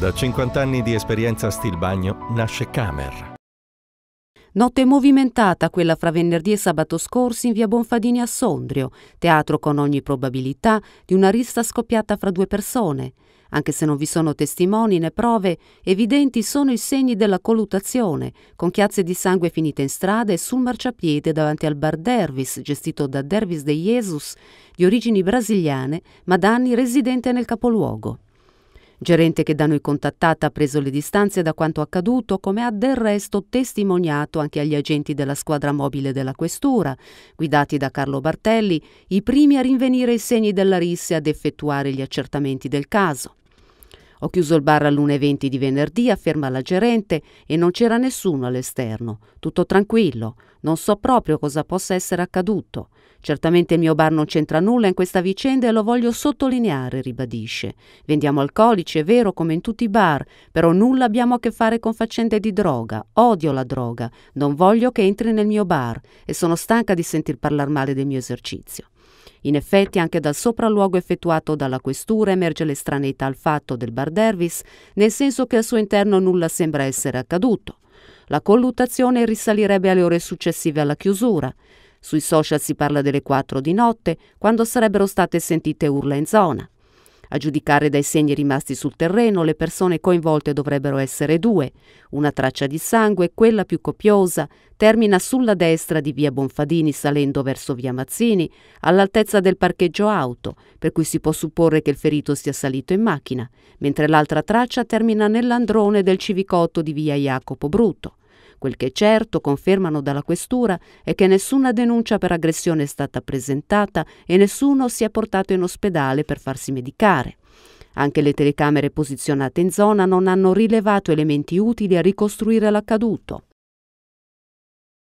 Da 50 anni di esperienza a Stilbagno nasce Camer. Notte movimentata quella fra venerdì e sabato scorsi in via Bonfadini a Sondrio, teatro con ogni probabilità di una rissa scoppiata fra due persone. Anche se non vi sono testimoni né prove, evidenti sono i segni della colluttazione, con chiazze di sangue finite in strada e sul marciapiede davanti al bar Dervis, gestito da Dervis de Jesus, di origini brasiliane, ma da anni residente nel capoluogo. Gerente che da noi contattata ha preso le distanze da quanto accaduto, come ha del resto testimoniato anche agli agenti della squadra mobile della Questura, guidati da Carlo Bartelli, i primi a rinvenire i segni della rissa e ad effettuare gli accertamenti del caso. Ho chiuso il bar all'1.20 di venerdì, afferma la gerente, e non c'era nessuno all'esterno. Tutto tranquillo. Non so proprio cosa possa essere accaduto. Certamente il mio bar non c'entra nulla in questa vicenda e lo voglio sottolineare, ribadisce. Vendiamo alcolici, è vero, come in tutti i bar, però nulla abbiamo a che fare con faccende di droga. Odio la droga, non voglio che entri nel mio bar e sono stanca di sentir parlare male del mio esercizio. In effetti anche dal sopralluogo effettuato dalla questura emerge l'estraneità al fatto del bar Dervis, nel senso che al suo interno nulla sembra essere accaduto. La colluttazione risalirebbe alle ore successive alla chiusura. Sui social si parla delle 4 di notte, quando sarebbero state sentite urla in zona. A giudicare dai segni rimasti sul terreno, le persone coinvolte dovrebbero essere due. Una traccia di sangue, quella più copiosa, termina sulla destra di via Bonfadini salendo verso via Mazzini, all'altezza del parcheggio auto, per cui si può supporre che il ferito sia salito in macchina, mentre l'altra traccia termina nell'androne del civicotto di via Jacopo Bruto. Quel che è certo, confermano dalla questura, è che nessuna denuncia per aggressione è stata presentata e nessuno si è portato in ospedale per farsi medicare. Anche le telecamere posizionate in zona non hanno rilevato elementi utili a ricostruire l'accaduto.